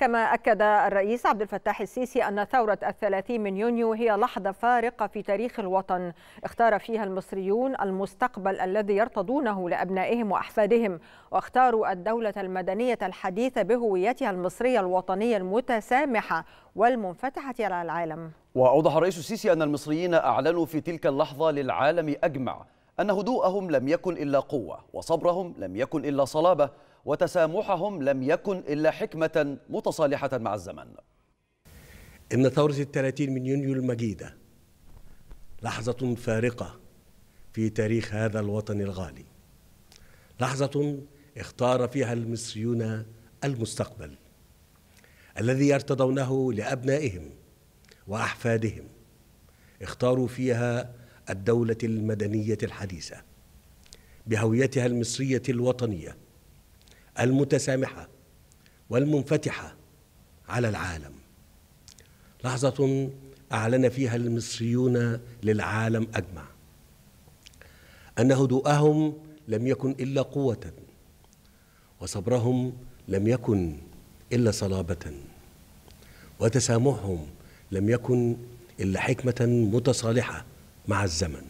كما أكد الرئيس عبد الفتاح السيسي أن ثورة الثلاثين من يونيو هي لحظة فارقة في تاريخ الوطن اختار فيها المصريون المستقبل الذي يرتضونه لأبنائهم وأحفادهم واختاروا الدولة المدنية الحديثة بهويتها المصرية الوطنية المتسامحة والمنفتحة على العالم وأوضح الرئيس السيسي أن المصريين أعلنوا في تلك اللحظة للعالم أجمع أن هدوءهم لم يكن إلا قوة وصبرهم لم يكن إلا صلابة وتسامحهم لم يكن إلا حكمة متصالحة مع الزمن إن ثورة الثلاثين من يونيو المجيدة لحظة فارقة في تاريخ هذا الوطن الغالي لحظة اختار فيها المصريون المستقبل الذي يرتضونه لأبنائهم وأحفادهم اختاروا فيها الدولة المدنية الحديثة بهويتها المصرية الوطنية المتسامحه والمنفتحه على العالم لحظه اعلن فيها المصريون للعالم اجمع ان هدوءهم لم يكن الا قوه وصبرهم لم يكن الا صلابه وتسامحهم لم يكن الا حكمه متصالحه مع الزمن